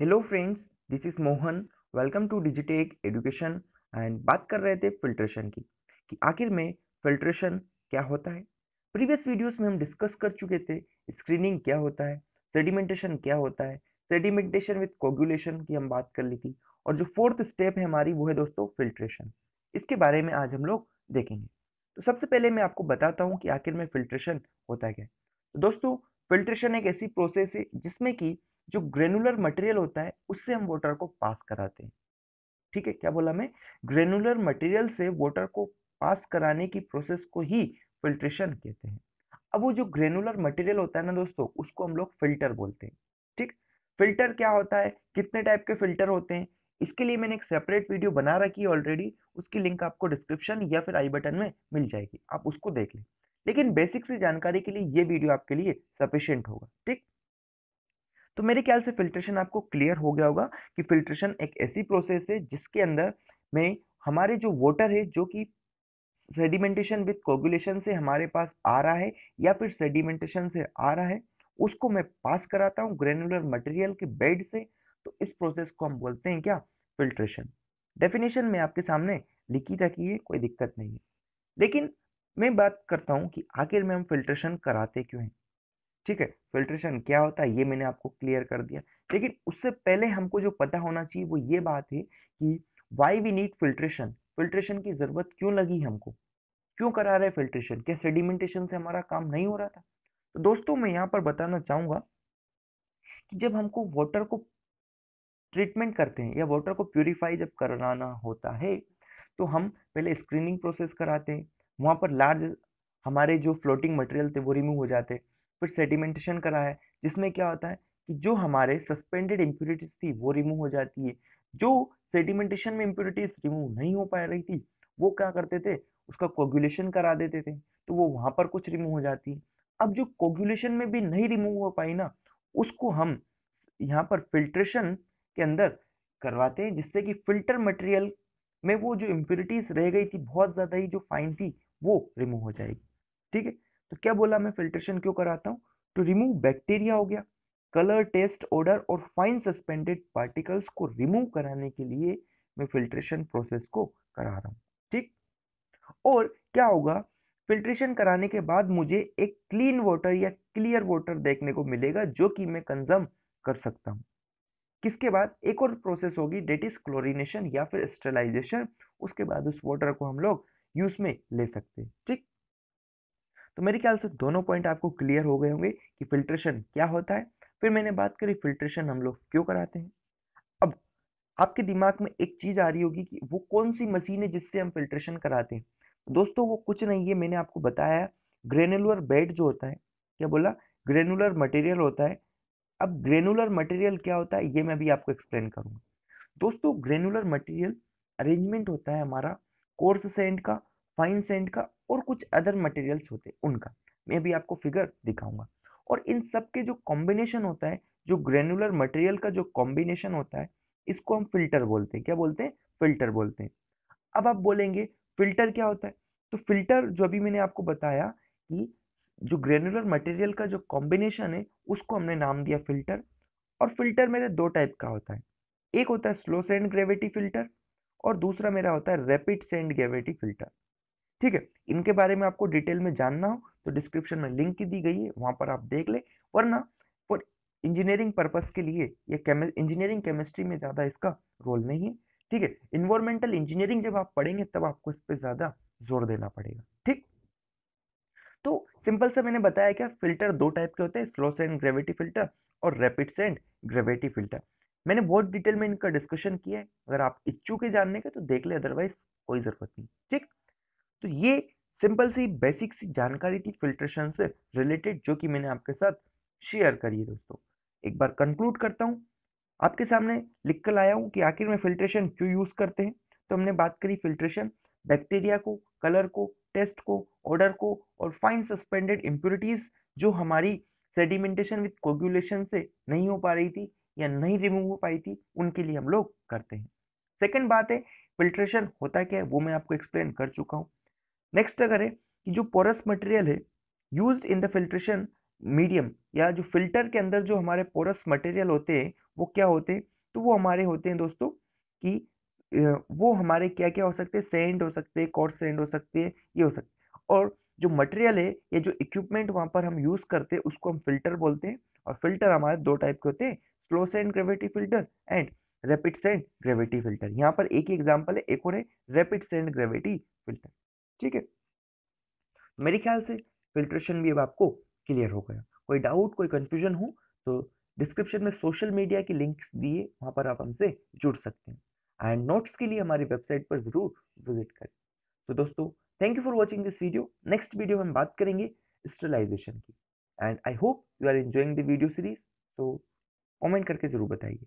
hello friends this is Mohan welcome to Digitech education and बात कर रहे थे फिल्ट्रेशन की कि आखिर में फिल्ट्रेशन क्या होता है प्रीवियस वीडियोस में हम डिस्कस कर चुके थे स्क्रीनिंग क्या होता है सेडिमेंटेशन क्या होता है सेडिमेंटेशन विथ कोगुलेशन की हम बात कर ली थी और जो फोर्थ स्टेप है हमारी वो है दोस्तों फिल्ट्रेशन इसके बारे में आज हम लोग देखेंगे तो सबसे पहले मैं आपको बताता हूँ कि आखिर में फिल्ट्रेशन होता क्या है तो दोस्तों फिल्ट्रेशन एक ऐसी प्रोसेस है जिसमें कि जो ग्रेनुलर मटेरियल होता है उससे हम वाटर को पास कराते हैं ठीक है क्या बोला मैं ग्रेनुलर मटेरियल से वाटर को पास कराने की प्रोसेस को ही फिल्ट्रेशन कहते हैं अब वो जो ग्रेनुलर मटेरियल होता है ना दोस्तों उसको हम लोग फिल्टर बोलते हैं ठीक फिल्टर क्या होता है कितने टाइप के फिल्टर होते हैं इसके लिए मैंने एक सेपरेट वीडियो बना रखी है ऑलरेडी उसकी लिंक आपको डिस्क्रिप्शन या फिर आई बटन में मिल जाएगी आप उसको देख लें लेकिन बेसिक से जानकारी के लिए ये वीडियो आपके लिए सफिशियंट होगा ठीक तो मेरे ख्याल से फिल्ट्रेशन आपको क्लियर हो गया होगा कि फिल्ट्रेशन एक ऐसी प्रोसेस है जिसके अंदर में हमारे जो वाटर है जो कि सेडिमेंटेशन विथ कोगुलेशन से हमारे पास आ रहा है या फिर सेडिमेंटेशन से आ रहा है उसको मैं पास कराता हूँ ग्रेनुलर मटेरियल के बेड से तो इस प्रोसेस को हम बोलते हैं क्या फिल्ट्रेशन डेफिनेशन में आपके सामने लिखी रखी है कोई दिक्कत नहीं है लेकिन मैं बात करता हूँ कि आखिर में हम फिल्ट्रेशन कराते क्यों हैं ठीक है फिल्ट्रेशन क्या होता है ये मैंने आपको क्लियर कर दिया लेकिन उससे पहले हमको जो पता होना चाहिए वो ये बात है कि why we need filtration filtration की ज़रूरत क्यों लगी हमको क्यों करा रहे फिल्ट्रेशन क्या सेडिमेंटेशन से हमारा काम नहीं हो रहा था तो दोस्तों मैं यहाँ पर बताना चाहूंगा कि जब हमको वाटर को ट्रीटमेंट करते हैं या वाटर को प्योरीफाई जब कराना होता है तो हम पहले स्क्रीनिंग प्रोसेस कराते हैं वहाँ पर लार्ज हमारे जो फ्लोटिंग मटेरियल थे वो रिमूव हो जाते हैं फिर सेडिमेंटेशन करा है जिसमें क्या होता है कि जो हमारे सस्पेंडेड इम्प्योरिटीज थी वो रिमूव हो जाती है जो सेडिमेंटेशन में इम्प्योरिटीज रिमूव नहीं हो पा रही थी वो क्या करते थे उसका कोगुलेशन करा देते थे तो वो वहाँ पर कुछ रिमूव हो जाती है अब जो कोगुलेशन में भी नहीं रिमूव हो पाई ना उसको हम यहाँ पर फिल्ट्रेशन के अंदर करवाते हैं जिससे कि फिल्टर मटेरियल में वो जो इम्प्योरिटीज रह गई थी बहुत ज़्यादा ही जो फाइन थी वो रिमूव हो जाएगी ठीक है तो क्या बोला मैं फिल्ट्रेशन क्यों कराता हूँ टू रिमूव बैक्टीरिया हो गया कलर टेस्ट ऑर्डर और फाइन सस्पेंडेड पार्टिकल्स को रिमूव कराने के लिए मैं फिल्ट्रेशन प्रोसेस को करा रहा हूँ ठीक और क्या होगा फिल्ट्रेशन कराने के बाद मुझे एक क्लीन वाटर या क्लियर वाटर देखने को मिलेगा जो कि मैं कंजम कर सकता हूँ किसके बाद एक और प्रोसेस होगी डेट इज क्लोरिनेशन या फिर स्टेलाइजेशन उसके बाद उस वाटर को हम लोग यूज में ले सकते हैं ठीक तो मेरे ख्याल से दोनों पॉइंट आपको क्लियर हो गए होंगे कि फिल्ट्रेशन क्या होता है फिर मैंने बात करी फिल्ट्रेशन हम लोग क्यों कराते हैं अब आपके दिमाग में एक चीज़ आ रही होगी कि वो कौन सी मशीन है जिससे हम फिल्ट्रेशन कराते हैं दोस्तों वो कुछ नहीं है मैंने आपको बताया ग्रेनुलर बेड जो होता है क्या बोला ग्रेनुलर मटेरियल होता है अब ग्रेनुलर मटेरियल क्या होता है ये मैं भी आपको एक्सप्लेन करूँगा दोस्तों ग्रेनुलर मटेरियल अरेंजमेंट होता है हमारा कोर्स सेंट का फाइन सेंड का और कुछ अदर मटेरियल्स होते हैं उनका मैं अभी आपको फिगर दिखाऊंगा और इन सब के जो कॉम्बिनेशन होता है जो ग्रेनुलर मटेरियल का जो कॉम्बिनेशन होता है इसको हम फिल्टर बोलते हैं क्या बोलते हैं फिल्टर बोलते हैं अब आप बोलेंगे फिल्टर क्या होता है तो फिल्टर जो अभी मैंने आपको बताया कि जो ग्रेनुलर मटेरियल का जो कॉम्बिनेशन है उसको हमने नाम दिया फिल्टर और फिल्टर मेरे दो टाइप का होता है एक होता है स्लो सेंड ग्रेविटी फिल्टर और दूसरा मेरा होता है रैपिड सेंड ग्रेविटी फिल्टर ठीक है इनके बारे में आपको डिटेल में जानना हो तो डिस्क्रिप्शन में लिंक दी गई है वहाँ पर आप देख ले वरना फॉर इंजीनियरिंग पर्पज़ के लिए ये केमे इंजीनियरिंग केमिस्ट्री में ज़्यादा इसका रोल नहीं है ठीक है इन्वायरमेंटल इंजीनियरिंग जब आप पढ़ेंगे तब आपको इस पर ज़्यादा जोर देना पड़ेगा ठीक तो सिंपल से मैंने बताया क्या फिल्टर दो टाइप के होते हैं स्लो सेंड ग्रेविटी फिल्टर और रैपिड सेंड ग्रेविटी फिल्टर मैंने बहुत डिटेल में इनका डिस्कशन किया है अगर आप इच्छुक है जानने के तो देख ले अदरवाइज कोई ज़रूरत नहीं ठीक तो ये सिंपल सी बेसिक सी जानकारी थी फिल्ट्रेशन से रिलेटेड जो कि मैंने आपके साथ शेयर करी है दोस्तों एक बार कंक्लूड करता हूँ आपके सामने लिख कर लाया हूँ कि आखिर में फिल्ट्रेशन क्यों यूज़ करते हैं तो हमने बात करी फिल्ट्रेशन बैक्टीरिया को कलर को टेस्ट को ऑर्डर को और फाइन सस्पेंडेड इम्प्योरिटीज़ जो हमारी सेडिमेंटेशन विथ कोगुलेशन से नहीं हो पा रही थी या नहीं रिमूव हो पाई थी उनके लिए हम लोग करते हैं सेकेंड बात है फिल्ट्रेशन होता क्या है वो मैं आपको एक्सप्लेन कर चुका हूँ नेक्स्ट अगर है कि जो पोरस मटेरियल है use in the filtration medium या जो फिल्टर के अंदर जो हमारे पोरस मटेरियल होते हैं वो क्या होते हैं तो वो हमारे होते हैं दोस्तों कि वो हमारे क्या क्या हो सकते हैं सेंड हो सकते हैं कॉर्ड सेंड हो सकते हैं ये हो सकते और जो मटेरियल है या जो इक्विपमेंट वहाँ पर हम यूज़ करते हैं उसको हम फिल्टर बोलते हैं और फिल्टर हमारे दो टाइप के होते हैं slow sand gravity filter and rapid sand gravity filter यहाँ पर एक ही एग्जाम्पल है एक और है रैपिड सेंड ग्रेविटी फिल्टर ठीक है मेरे ख्याल से फिल्ट्रेशन भी अब आपको क्लियर हो गया कोई डाउट कोई कंफ्यूजन हो तो डिस्क्रिप्शन में सोशल मीडिया की लिंक्स दिए वहां पर आप हमसे जुड़ सकते हैं एंड नोट्स के लिए हमारी वेबसाइट पर ज़रूर विजिट करें तो दोस्तों thank you for watching this video next video में हम बात करेंगे स्टेलाइजेशन की and I hope you are enjoying video series तो कॉमेंट करके ज़रूर बताइए